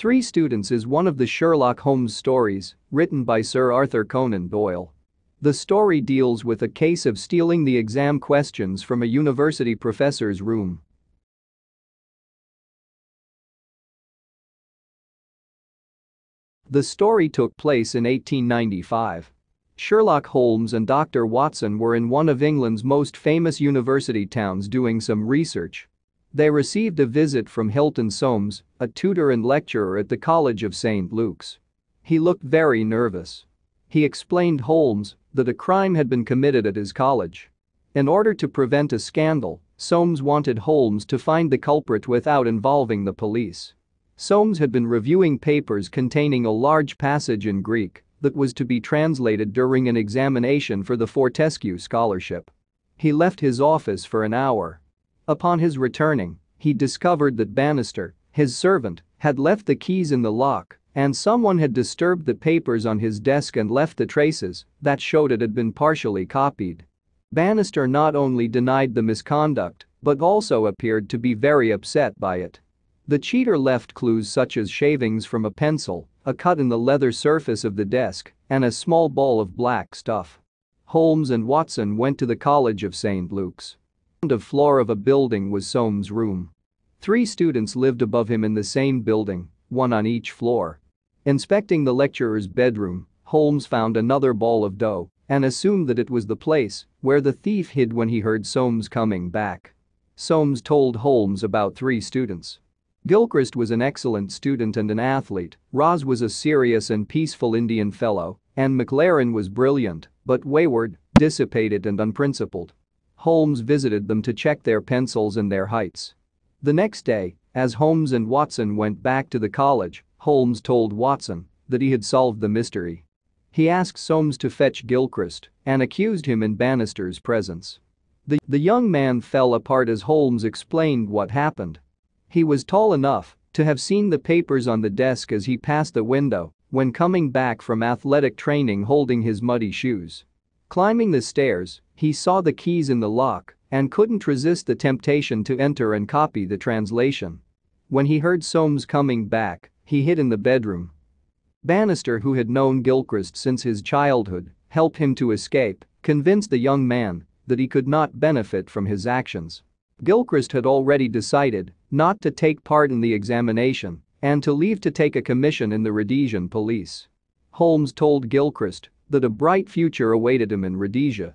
Three Students is one of the Sherlock Holmes stories written by Sir Arthur Conan Doyle. The story deals with a case of stealing the exam questions from a university professor's room. The story took place in 1895. Sherlock Holmes and Dr. Watson were in one of England's most famous university towns doing some research they received a visit from Hilton Soames, a tutor and lecturer at the College of St. Luke's. He looked very nervous. He explained Holmes that a crime had been committed at his college. In order to prevent a scandal, Soames wanted Holmes to find the culprit without involving the police. Soames had been reviewing papers containing a large passage in Greek that was to be translated during an examination for the Fortescue Scholarship. He left his office for an hour Upon his returning, he discovered that Bannister, his servant, had left the keys in the lock and someone had disturbed the papers on his desk and left the traces that showed it had been partially copied. Bannister not only denied the misconduct, but also appeared to be very upset by it. The cheater left clues such as shavings from a pencil, a cut in the leather surface of the desk, and a small ball of black stuff. Holmes and Watson went to the College of St. Luke's. The floor of a building was Soames' room. Three students lived above him in the same building, one on each floor. Inspecting the lecturer's bedroom, Holmes found another ball of dough and assumed that it was the place where the thief hid when he heard Soames coming back. Soames told Holmes about three students. Gilchrist was an excellent student and an athlete, Roz was a serious and peaceful Indian fellow, and McLaren was brilliant, but wayward, dissipated and unprincipled. Holmes visited them to check their pencils and their heights. The next day, as Holmes and Watson went back to the college, Holmes told Watson that he had solved the mystery. He asked Soames to fetch Gilchrist and accused him in Bannister's presence. The, the young man fell apart as Holmes explained what happened. He was tall enough to have seen the papers on the desk as he passed the window when coming back from athletic training holding his muddy shoes. Climbing the stairs, he saw the keys in the lock and couldn't resist the temptation to enter and copy the translation. When he heard Soames coming back, he hid in the bedroom. Bannister who had known Gilchrist since his childhood, helped him to escape, convinced the young man that he could not benefit from his actions. Gilchrist had already decided not to take part in the examination and to leave to take a commission in the Rhodesian police. Holmes told Gilchrist that a bright future awaited him in Rhodesia.